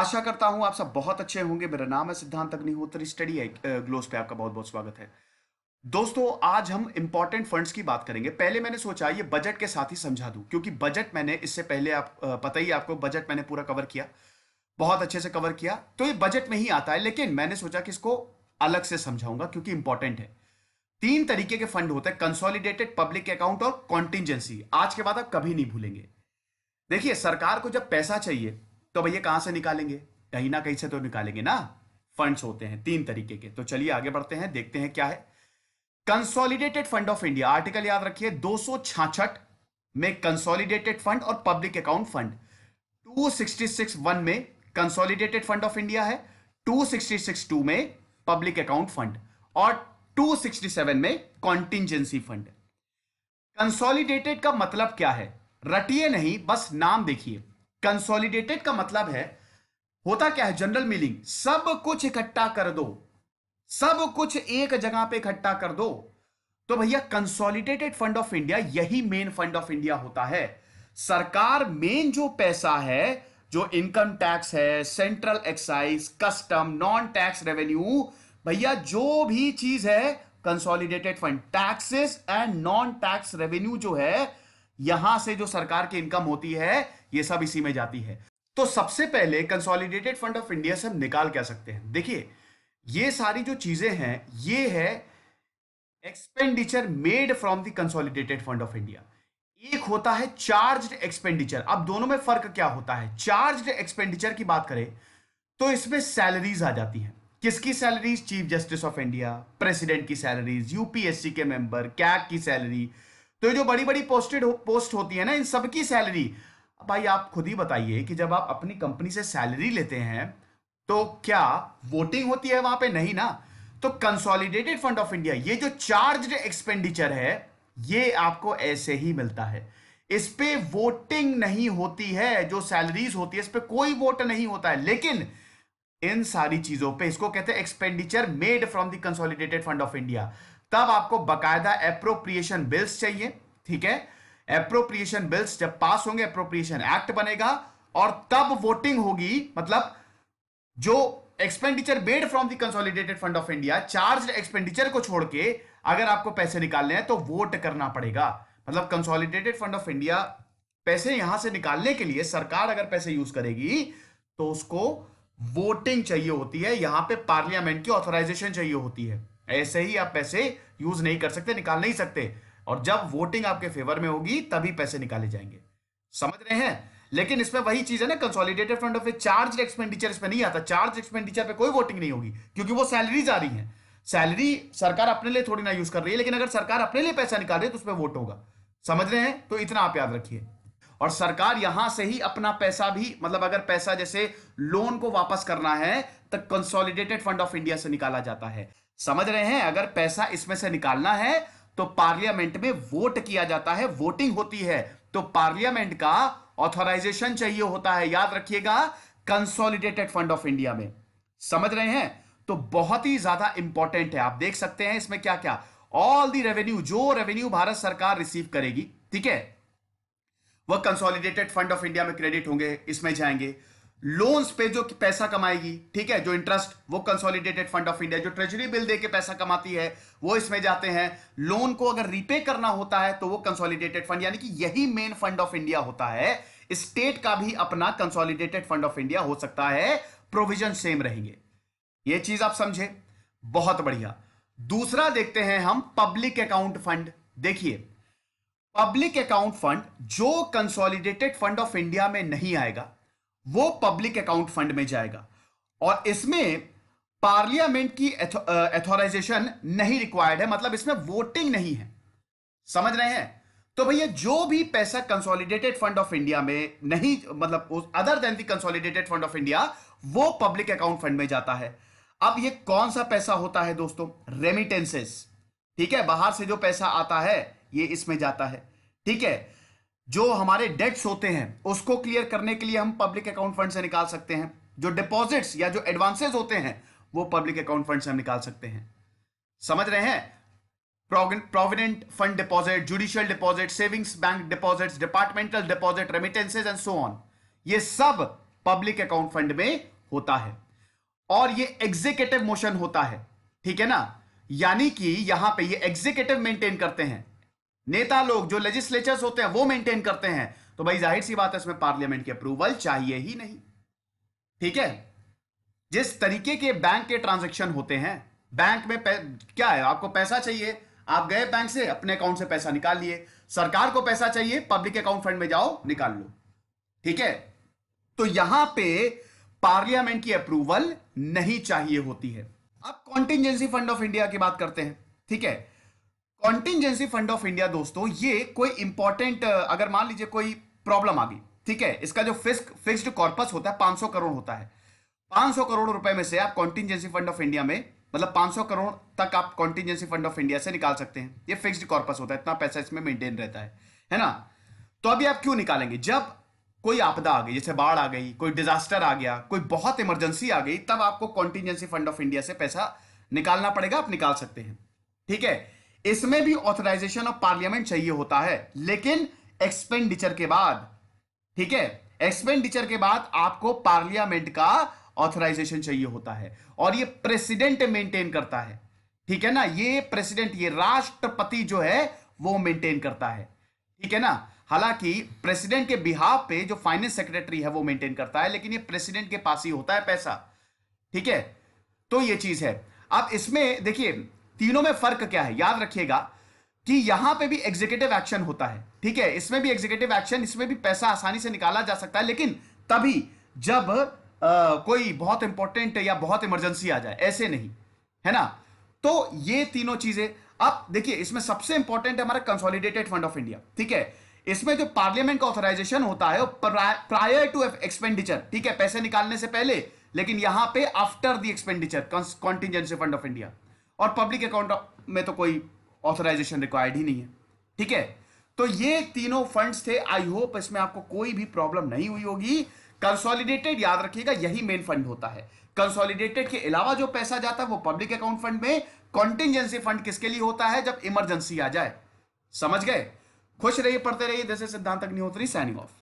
आशा करता हूं आप सब बहुत अच्छे होंगे मेरा नाम है सिद्धांत अग्निहोत्री स्टडी ग्लोस पे आपका बहुत बहुत स्वागत है दोस्तों आज हम इंपॉर्टेंट फंड्स की बात करेंगे पहले मैंने सोचा ये बजट के साथ ही समझा दूं क्योंकि बजट मैंने इससे पहले आप पता ही आपको बजट मैंने पूरा कवर किया बहुत अच्छे से कवर किया तो ये बजट में ही आता है लेकिन मैंने सोचा कि इसको अलग से समझाऊंगा क्योंकि इंपॉर्टेंट है तीन तरीके के फंड होते हैं कंसोलिडेटेड पब्लिक अकाउंट और कॉन्टिजेंसी आज के बाद आप कभी नहीं भूलेंगे देखिए सरकार को जब पैसा चाहिए तो भैया कहां से निकालेंगे कहीं ना कहीं से तो निकालेंगे ना फंड्स होते हैं तीन तरीके के तो चलिए आगे बढ़ते हैं देखते हैं क्या है consolidated fund of India article याद रखिए दो में कंसोलिडेटेड फंड और पब्लिक अकाउंट फंड 2661 में कंसोलिडेटेड फंड ऑफ इंडिया है 2662 में पब्लिक अकाउंट फंड और 267 में कॉन्टिजेंसी फंड कंसोलिडेटेड का मतलब क्या है रटिए नहीं बस नाम देखिए कंसोलिडेटेड का मतलब है होता क्या है जनरल मीनिंग सब कुछ इकट्ठा कर दो सब कुछ एक जगह पे इकट्ठा कर दो तो भैया कंसोलिडेटेड फंड ऑफ इंडिया यही मेन फंड ऑफ इंडिया होता है सरकार मेन जो पैसा है जो इनकम टैक्स है central excise custom non tax revenue भैया जो भी चीज है consolidated fund taxes and non tax revenue जो है यहां से जो सरकार की इनकम होती है ये सब इसी में जाती है तो सबसे पहले कंसोलिडेटेड फंड ऑफ इंडिया से हम निकाल क्या सकते हैं देखिए ये सारी जो चीजें हैं ये है expenditure made from the consolidated fund of India एक होता है चार्ज एक्सपेंडिचर अब दोनों में फर्क क्या होता है चार्ज एक्सपेंडिचर की बात करें तो इसमें सैलरीज आ जाती हैं किसकी salaries chief justice of India president की सैलरीज यूपीएससी के मेंबर कैक की सैलरी तो जो बड़ी बड़ी पोस्टेड हो, पोस्ट होती है ना इन सबकी सैलरी भाई आप खुद ही बताइए कि जब आप अपनी कंपनी से सैलरी लेते हैं तो क्या वोटिंग होती है वहां पे नहीं ना तो कंसोलिडेटेड फंड ऑफ इंडिया ये जो चार्ज एक्सपेंडिचर है ये आपको ऐसे ही मिलता है इस पे वोटिंग नहीं होती है जो सैलरीज होती है इस पे कोई वोट नहीं होता है लेकिन इन सारी चीजों पे इसको कहते हैं expenditure made from the consolidated fund of India तब आपको बकायदा अप्रोप्रिएशन बिल्स चाहिए ठीक है अप्रोप्रिएशन बिल्स जब पास होंगे अप्रोप्रिएशन एक्ट बनेगा और तब वोटिंग होगी मतलब जो expenditure made from the consolidated fund of India charge expenditure को छोड़ के अगर आपको पैसे निकालने हैं तो वोट करना पड़ेगा मतलब कंसोलिडेटेड फंड ऑफ इंडिया पैसे यहां से निकालने के लिए सरकार अगर पैसे यूज करेगी तो उसको वोटिंग चाहिए होती है यहां पे पार्लियामेंट की ऑथोराइजेशन चाहिए होती है ऐसे ही आप पैसे यूज नहीं कर सकते निकाल नहीं सकते और जब वोटिंग आपके फेवर में होगी तभी पैसे निकाले जाएंगे समझ रहे हैं लेकिन इसमें वही चीज है ना consolidated fund of charge expenditure इसमें नहीं आता चार्ज एक्सपेंडिचर पे कोई वोटिंग नहीं होगी क्योंकि वो सैलरीज आ रही है सैलरी सरकार अपने लिए थोड़ी ना यूज कर रही है लेकिन अगर सरकार अपने लिए पैसा निकाल रही है तो उसमें वोट होगा समझ रहे हैं तो इतना आप याद रखिए और सरकार यहां से ही अपना पैसा भी मतलब अगर पैसा जैसे लोन को वापस करना है तो कंसोलिडेटेड फंड ऑफ इंडिया से निकाला जाता है समझ रहे हैं अगर पैसा इसमें से निकालना है तो पार्लियामेंट में वोट किया जाता है वोटिंग होती है तो पार्लियामेंट का ऑथोराइजेशन चाहिए होता है याद रखिएगा कंसोलिडेटेड फंड ऑफ इंडिया में समझ रहे हैं तो बहुत ही ज्यादा इंपॉर्टेंट है आप देख सकते हैं इसमें क्या क्या ऑल दी रेवेन्यू जो रेवेन्यू भारत सरकार रिसीव करेगी ठीक है वह कंसोलिडेटेड फंड ऑफ इंडिया में क्रेडिट होंगे इसमें जाएंगे लोन्स पे जो पैसा कमाएगी ठीक है जो इंटरेस्ट वो कंसोलिडेटेड फंड ऑफ इंडिया जो ट्रेजरी बिल दे के पैसा कमाती है वो इसमें जाते हैं लोन को अगर रिपे करना होता है तो वो कंसोलिडेटेड फंड यानी कि यही मेन फंड ऑफ इंडिया होता है स्टेट का भी अपना कंसोलिडेटेड फंड ऑफ इंडिया हो सकता है प्रोविजन सेम रहेंगे ये चीज आप समझे बहुत बढ़िया दूसरा देखते हैं हम पब्लिक अकाउंट फंड देखिए पब्लिक अकाउंट फंड जो कंसोलिडेटेड फंड ऑफ इंडिया में नहीं आएगा वो पब्लिक अकाउंट फंड में जाएगा और इसमें पार्लियामेंट की अथोराइजेशन नहीं रिक्वायर्ड है मतलब इसमें वोटिंग नहीं है समझ रहे हैं तो भैया जो भी पैसा कंसोलिडेटेड फंड ऑफ इंडिया में नहीं मतलब other than the consolidated fund of India वो पब्लिक अकाउंट फंड में जाता है अब ये कौन सा पैसा होता है दोस्तों रेमिटेंसेस ठीक है बाहर से जो पैसा आता है ये इसमें जाता है ठीक है जो हमारे डेट्स होते हैं उसको क्लियर करने के लिए हम पब्लिक अकाउंट फंड से निकाल सकते हैं जो डिपॉजिट्स या जो एडवांसेस होते हैं वो पब्लिक अकाउंट फंड से हम निकाल सकते हैं समझ रहे हैं provident fund deposit judicial deposit savings bank deposit departmental deposit remittances and so on ये सब पब्लिक अकाउंट फंड में होता है और ये एग्जीक्यूटिव मोशन होता है ठीक है ना यानी कि यहां पे ये एग्जीक्यूटिव मेंटेन करते हैं नेता लोग जो लेजिस्लेचर्स होते हैं वो मेंटेन करते हैं तो भाई जाहिर सी बात है इसमें पार्लियामेंट की अप्रूवल चाहिए ही नहीं ठीक है जिस तरीके के बैंक के ट्रांजेक्शन होते हैं बैंक में क्या है आपको पैसा चाहिए आप गए बैंक से अपने अकाउंट से पैसा निकाल लिए सरकार को पैसा चाहिए पब्लिक अकाउंट फंड में जाओ निकाल लो ठीक है तो यहां पे पार्लियामेंट की अप्रूवल नहीं चाहिए होती है अब कॉन्टिजेंसी फंड ऑफ इंडिया की बात करते हैं ठीक है कॉन्टिजेंसी फंड ऑफ इंडिया दोस्तों ये कोई इंपॉर्टेंट अगर मान लीजिए कोई प्रॉब्लम आ गई ठीक है इसका जो फिस्क फिक्स्ड कॉर्पस होता है 500 करोड़ होता है 500 करोड़ रुपए में से आप कॉन्टिजेंसी फंड ऑफ इंडिया में मतलब 500 करोड़ तक आप कॉन्टिजेंसी फंड ऑफ इंडिया से निकाल सकते हैं ये फिक्स्ड कॉर्पस होता है इतना पैसा इसमें मेंटेन रहता है है ना तो अभी आप क्यों निकालेंगे जब कोई आपदा आ गई जैसे बाढ़ आ गई कोई डिजास्टर आ गया कोई बहुत इमरजेंसी आ गई तब आपको कॉन्टिजेंसी फंड ऑफ इंडिया से पैसा निकालना पड़ेगा आप निकाल सकते हैं ठीक है इसमें भी ऑथराइजेशन ऑफ पार्लियामेंट चाहिए होता है लेकिन एक्सपेंडिचर के बाद ठीक है एक्सपेंडिचर के बाद आपको पार्लियामेंट का ऑथराइजेशन चाहिए होता है और ये प्रेसिडेंट मेंटेन करता है ठीक है ना ये प्रेसिडेंट ये राष्ट्रपति जो है वो मेंटेन करता है ठीक है ना हालांकि प्रेसिडेंट के बिहाव पे जो फाइनेंस सेक्रेटरी है वो मेंटेन करता है लेकिन ये प्रेसिडेंट के पास ही होता है पैसा ठीक है तो ये चीज है अब इसमें देखिए तीनों में फर्क क्या है याद रखिएगा कि यहां पे भी एग्जीक्यूटिव एक्शन होता है ठीक है इसमें भी एग्जीक्यूटिव एक्शन इसमें भी पैसा आसानी से निकाला जा सकता है लेकिन तभी जब आ, कोई बहुत इंपॉर्टेंट या बहुत इमरजेंसी आ जाए ऐसे नहीं है ना तो ये तीनों चीजें अब देखिए इसमें सबसे इंपॉर्टेंट है हमारा कंसोलिडेटेड फंड ऑफ इंडिया ठीक है इसमें जो पार्लियामेंट का ऑथोराइजेशन होता है प्रायर टू एक्सपेंडिचर ठीक है पैसे निकालने से पहले लेकिन यहां पे after the expenditure contingency fund of India और पब्लिक अकाउंट में तो कोई ऑथराइजेशन रिक्वायर्ड ही नहीं है ठीक है तो ये तीनों फंड्स थे आई होप इसमें आपको कोई भी प्रॉब्लम नहीं हुई होगी कंसोलिडेटेड याद रखिएगा यही मेन फंड होता है कंसोलिडेटेड के अलावा जो पैसा जाता है वो पब्लिक अकाउंट फंड में कॉन्टिजेंसी फंड किसके लिए होता है जब इमरजेंसी आ जाए समझ गए खुश रहिए पढ़ते रहिए जैसे सिद्धांत अग्निहोत्री साइनिंग ऑफ